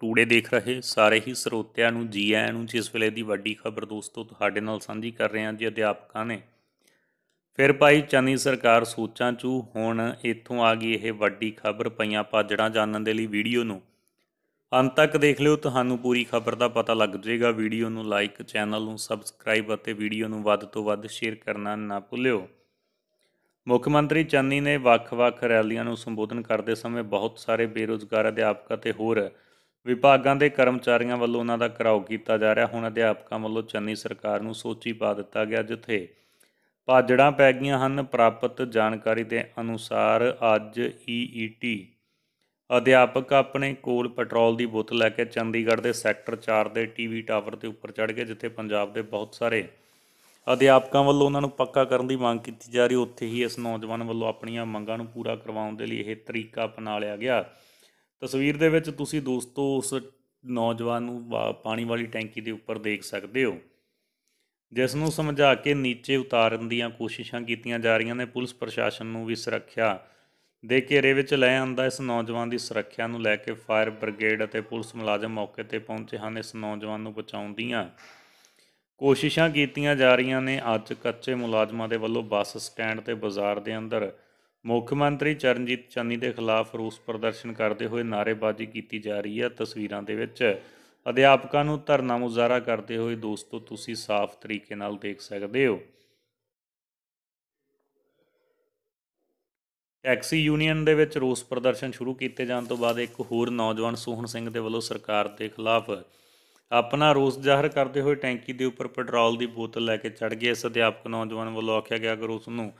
today ਦੇਖ ਰਹੇ ਸਾਰੇ ਹੀ ਸਰੋਤਿਆਂ ਨੂੰ ਜੀ ਆਇਆਂ ਨੂੰ ਜਿਸ ਵੇਲੇ ਦੀ ਵੱਡੀ ਖਬਰ ਦੋਸਤੋ ਤੁਹਾਡੇ ਨਾਲ ਸਾਂਝੀ ਕਰ ਰਹੇ ਹਾਂ ਜੀ ਅਧਿਆਪਕਾਂ ਨੇ ਫਿਰ ਭਾਈ ਚੰਨੀ ਸਰਕਾਰ ਸੋਚਾਂ ਚੂ ਹੁਣ ਇੱਥੋਂ ਆ ਗਈ ਇਹ ਵੱਡੀ ਖਬਰ ਪਈਆਂ ਪਾਜੜਾਂ ਜਾਣਨ ਦੇ ਲਈ ਵੀਡੀਓ ਨੂੰ ਅੰਤ ਤੱਕ ਦੇਖ ਲਿਓ ਤੁਹਾਨੂੰ ਪੂਰੀ ਖਬਰ ਦਾ ਪਤਾ ਲੱਗ ਜਾਏਗਾ ਵੀਡੀਓ ਨੂੰ ਲਾਈਕ ਚੈਨਲ ਨੂੰ ਸਬਸਕ੍ਰਾਈਬ ਅਤੇ ਵੀਡੀਓ ਨੂੰ ਵੱਧ ਤੋਂ ਵੱਧ ਸ਼ੇਅਰ ਕਰਨਾ ਨਾ ਭੁੱਲਿਓ ਮੁੱਖ ਮੰਤਰੀ ਚੰਨੀ ਨੇ ਵੱਖ-ਵੱਖ ਰੈਲੀਆਂ ਨੂੰ ਸੰਬੋਧਨ ਕਰਦੇ ਸਮੇਂ ਬਹੁਤ ਸਾਰੇ ਬੇਰੋਜ਼ਗਾਰ ਅਧਿਆਪਕ ਅਤੇ ਹੋਰ ਵਿਭਾਗਾਂ ਦੇ ਕਰਮਚਾਰੀਆਂ ਵੱਲੋਂ ਉਹਨਾਂ ਦਾ ਘਰਾਓ ਕੀਤਾ ਜਾ ਰਿਹਾ ਹੁਣ ਅਧਿਆਪਕਾਂ ਵੱਲੋਂ ਚੰਨੀ ਸਰਕਾਰ ਨੂੰ ਸੋਚੀ ਪਾ ਦਿੱਤਾ ਗਿਆ ਜਿੱਥੇ ਪਾਜੜਾਂ ਪੈ ਗਈਆਂ ਹਨ ਪ੍ਰਾਪਤ ਜਾਣਕਾਰੀ ਦੇ ਅਨੁਸਾਰ ਅੱਜ ਈਈਟੀ ਅਧਿਆਪਕ ਆਪਣੇ ਕੋਲ ਪੈਟਰੋਲ ਦੀ ਬੋਤਲ ਲੈ ਕੇ ਚੰਡੀਗੜ੍ਹ ਦੇ ਸੈਕਟਰ 4 ਦੇ ਟੀਵੀ ਟਾਵਰ ਦੇ ਉੱਪਰ ਚੜ ਗਏ ਜਿੱਥੇ ਪੰਜਾਬ ਦੇ ਬਹੁਤ ਸਾਰੇ ਅਧਿਆਪਕਾਂ ਵੱਲੋਂ ਉਹਨਾਂ ਨੂੰ ਪੱਕਾ ਕਰਨ ਦੀ ਮੰਗ ਕੀਤੀ ਜਾ ਰਹੀ ਉੱਥੇ ਹੀ ਇਸ ਨੌਜਵਾਨ ਵੱਲੋਂ ਆਪਣੀਆਂ ਮੰਗਾਂ ਨੂੰ ਪੂਰਾ ਕਰਵਾਉਣ ਦੇ ਲਈ ਇਹ ਤਰੀਕਾ ਅਪਣਾ ਲਿਆ ਗਿਆ ਤਸਵੀਰ ਦੇ ਵਿੱਚ ਤੁਸੀਂ ਦੋਸਤੋ ਉਸ ਨੌਜਵਾਨ ਨੂੰ ਪਾਣੀ ਵਾਲੀ ਟੈਂਕੀ ਦੇ ਉੱਪਰ ਦੇਖ ਸਕਦੇ ਹੋ ਜਿਸ ਨੂੰ ਸਮਝਾ ਕੇ ਨੀਚੇ ਉਤਾਰਨ ਦੀਆਂ ਕੋਸ਼ਿਸ਼ਾਂ ਕੀਤੀਆਂ ਜਾ ਰਹੀਆਂ ਨੇ ਪੁਲਿਸ ਪ੍ਰਸ਼ਾਸਨ ਨੂੰ ਵੀ ਸੁਰੱਖਿਆ ਦੇ ਘੇਰੇ ਵਿੱਚ ਲੈ ਆਂਦਾ ਇਸ ਨੌਜਵਾਨ ਦੀ ਸੁਰੱਖਿਆ ਨੂੰ ਲੈ ਕੇ ਫਾਇਰ ਬ੍ਰਿਗੇਡ ਅਤੇ ਪੁਲਿਸ ਮੁਲਾਜ਼ਮ ਮੌਕੇ ਤੇ ਪਹੁੰਚੇ ਹਨ ਇਸ ਨੌਜਵਾਨ ਨੂੰ ਬਚਾਉਣ ਦੀਆਂ ਕੋਸ਼ਿਸ਼ਾਂ ਕੀਤੀਆਂ ਜਾ ਰਹੀਆਂ ਨੇ ਅੱਜ ਕੱਚੇ ਮੁਲਾਜ਼ਮਾਂ ਦੇ ਵੱਲੋਂ ਬੱਸ ਸਟੈਂਡ ਤੇ ਬਾਜ਼ਾਰ ਦੇ ਅੰਦਰ ਮੁੱਖ ਮੰਤਰੀ ਚਰਨਜੀਤ ਚੰਨੀ ਦੇ ਖਿਲਾਫ ਰੋਸ ਪ੍ਰਦਰਸ਼ਨ ਕਰਦੇ ਹੋਏ ਨਾਰੇਬਾਜ਼ੀ ਕੀਤੀ ਜਾ ਰਹੀ ਹੈ ਤਸਵੀਰਾਂ ਦੇ ਵਿੱਚ ਅਧਿਆਪਕਾਂ ਨੂੰ ਧਰਨਾ ਮੁਜ਼ਾਹਰਾ ਕਰਦੇ ਹੋਏ ਦੋਸਤੋ ਤੁਸੀਂ ਸਾਫ਼ ਤਰੀਕੇ ਨਾਲ ਦੇਖ ਸਕਦੇ ਹੋ ਟੈਕਸੀ ਯੂਨੀਅਨ ਦੇ ਵਿੱਚ ਰੋਸ ਪ੍ਰਦਰਸ਼ਨ ਸ਼ੁਰੂ ਕੀਤੇ ਜਾਣ ਤੋਂ ਬਾਅਦ ਇੱਕ ਹੋਰ ਨੌਜਵਾਨ ਸੋਹਣ ਸਿੰਘ ਦੇ ਵੱਲੋਂ ਸਰਕਾਰ ਦੇ ਖਿਲਾਫ ਆਪਣਾ ਰੋਸ ਜ਼ਾਹਰ ਕਰਦੇ ਹੋਏ ਟੈਂਕੀ ਦੇ ਉੱਪਰ ਪੈਟਰੋਲ ਦੀ ਬੋਤਲ ਲੈ ਕੇ ਚੜ ਗਿਆ ਇਸ ਅਧਿਆਪਕ ਨੌਜਵਾਨ ਵੱਲੋਂ ਆਖਿਆ ਗਿਆ ਕਿ ਉਸ ਨੂੰ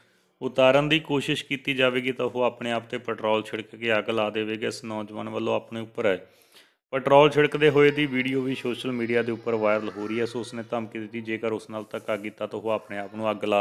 ਉਤਾਰਨ ਦੀ ਕੋਸ਼ਿਸ਼ ਕੀਤੀ ਜਾਵੇਗੀ ਤਾਂ ਉਹ ਆਪਣੇ ਆਪ ਤੇ ਪੈਟਰੋਲ ਛਿੜਕ ਕੇ ਅੱਗ ਲਾ ਦੇਵੇਗਾ ਇਸ ਨੌਜਵਾਨ ਵੱਲੋਂ ਆਪਣੇ ਉੱਪਰ ਹੈ ਪੈਟਰੋਲ ਛਿੜਕਦੇ ਹੋਏ ਦੀ ਵੀਡੀਓ ਵੀ ਸੋਸ਼ਲ ਮੀਡੀਆ ਦੇ ਉੱਪਰ ਵਾਇਰਲ ਹੋ ਰਹੀ ਹੈ ਸੋ ਉਸਨੇ ਧਮਕੀ ਦਿੱਤੀ ਜੇਕਰ ਉਸ ਨਾਲ ਧੱਕਾ ਕੀਤਾ ਤਾਂ ਉਹ ਆਪਣੇ ਆਪ ਨੂੰ ਅੱਗ ਲਾ